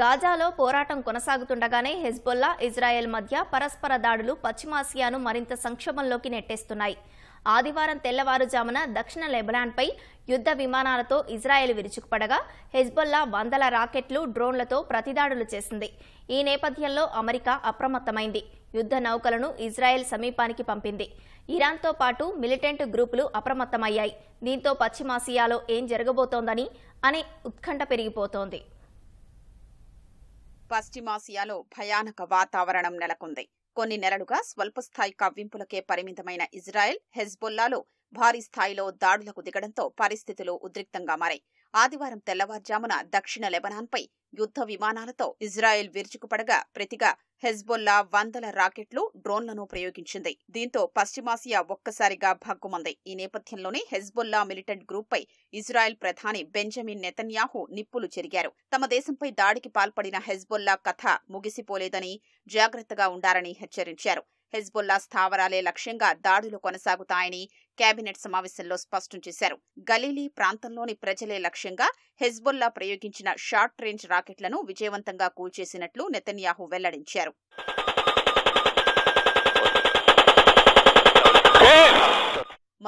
గాజాలో పోరాటం కొనసాగుతుండగానే Hezbollah Israel మధ్య పరస్పర దాడులు పశ్చిమాసియాను మరింత సంక్షోభంలోకి నెట్టేస్తున్నాయి ఆదివారం తెల్లవారుజామున దక్షిణ లెబనాన్పై యుద్ధ విమానాలతో ఇజ్రాయెల్ విరుచుకుపడగా హెజ్బొల్లా వందల రాకెట్లు డ్రోన్లతో ప్రతిదాడులు చేసింది ఈ నేపథ్యంలో అమెరికా అప్రమత్తమైంది యుద్ధ నౌకలను ఇజ్రాయెల్ సమీపానికి పంపింది ఇరాన్తో పాటు మిలిటెంట్ గ్రూపులు అప్రమత్తమయ్యాయి దీంతో పశ్చిమాసియాలో ఏం జరగబోతోందని అనే ఉత్కంఠ పెరిగిపోతోంది పశ్చిమాసియాలో భయానక వాతావరణం నెలకొంది కొన్ని నెలలుగా స్వల్పస్థాయి కవ్వింపులకే పరిమితమైన ఇజ్రాయెల్ హెజ్బొల్లాలో భారీ స్థాయిలో దాడులకు దిగడంతో పరిస్థితులు ఉద్రిక్తంగా మారాయి ఆదివారం తెల్లవారుజామున దక్షిణ లెబనాన్పై యుద్ధ విమానాలతో ఇజ్రాయెల్ విరుచుకుపడగా ప్రతిగా హెజ్బొల్లా వందల రాకెట్లు డ్రోన్లను ప్రయోగించింది దీంతో పశ్చిమాసియా ఒక్కసారిగా భగ్గుమంది ఈ నేపథ్యంలోనే హెజ్బొల్లా మిలిటెంట్ గ్రూప్పై ఇజ్రాయెల్ ప్రధాని బెంజమిన్ నెతన్యాహు నిప్పులు చెరిగారు తమ దేశంపై దాడికి పాల్పడిన హెజ్బొల్లా కథ ముగిసిపోలేదని జాగ్రత్తగా ఉండాలని హెచ్చరించారు హెజ్బుల్లా స్థావరాలే లక్ష్యంగా దాడులు కొనసాగుతాయని కేబినెట్ సమావేశంలో స్పష్టం చేశారు గలీలీ ప్రాంతంలోని ప్రజలే లక్ష్యంగా హెజ్బుల్లా ప్రయోగించిన షార్ట్ రేంజ్ రాకెట్లను విజయవంతంగా కూల్చేసినట్లు నెతన్యాహు వెల్లడించారు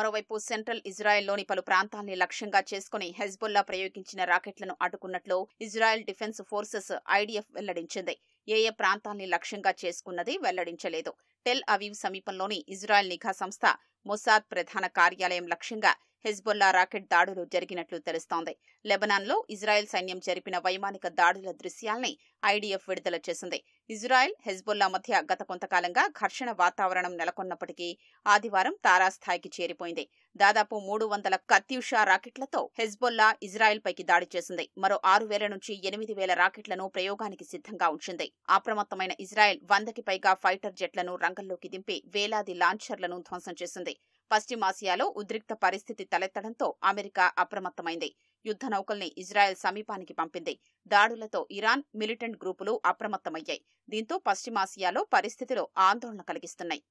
మరోవైపు సెంట్రల్ ఇజ్రాయెల్లోని పలు ప్రాంతాల్ని లక్ష్యంగా చేసుకుని హెజ్బుల్లా ప్రయోగించిన రాకెట్లను అడ్డుకున్నట్లు ఇజ్రాయెల్ డిఫెన్స్ ఫోర్సెస్ ఐడిఎఫ్ వెల్లడించింది ఏ ఏ ప్రాంతాల్ని లక్ష్యంగా చేసుకున్నది వెల్లడించలేదు టెల్ అవీవ్ సమీపంలోని ఇజ్రాయెల్ నిఘా సంస్థ మొసాద్ ప్రధాన కార్యాలయం లక్ష్యంగా హెజ్బుల్లా రాకెట్ దాడులు జరిగినట్లు తెలుస్తోంది లెబనాన్లో ఇజ్రాయెల్ సైన్యం జరిపిన వైమానిక దాడుల దృశ్యాల్ని ఐడిఎఫ్ విడుదల చేసింది ఇజ్రాయెల్ హెజ్బుల్లా మధ్య గత కొంతకాలంగా ఘర్షణ వాతావరణం నెలకొన్నప్పటికీ ఆదివారం తారాస్థాయికి చేరిపోయింది దాదాపు మూడు వందల కత్యూషా రాకెట్లతో హెజ్బుల్లా ఇజ్రాయెల్ పైకి దాడి చేసింది మరో ఆరు వేల నుంచి ఎనిమిది వేల రాకెట్లను ప్రయోగానికి సిద్ధంగా ఉంచింది అప్రమత్తమైన ఇజ్రాయెల్ వందకి పైగా ఫైటర్ జెట్లను రంగంలోకి దింపి వేలాది లాంఛర్లను ధ్వంసం చేసింది పశ్చిమాసియాలో ఉద్రిక్త పరిస్థితి తలెత్తడంతో అమెరికా అప్రమత్తమైంది యుద్ధ నౌకల్ని ఇజ్రాయెల్ సమీపానికి పంపింది దాడులతో ఇరాన్ మిలిటెంట్ గ్రూపులు అప్రమత్తమయ్యాయి దీంతో పశ్చిమాసియాలో పరిస్థితులు ఆందోళన కలిగిస్తున్నాయి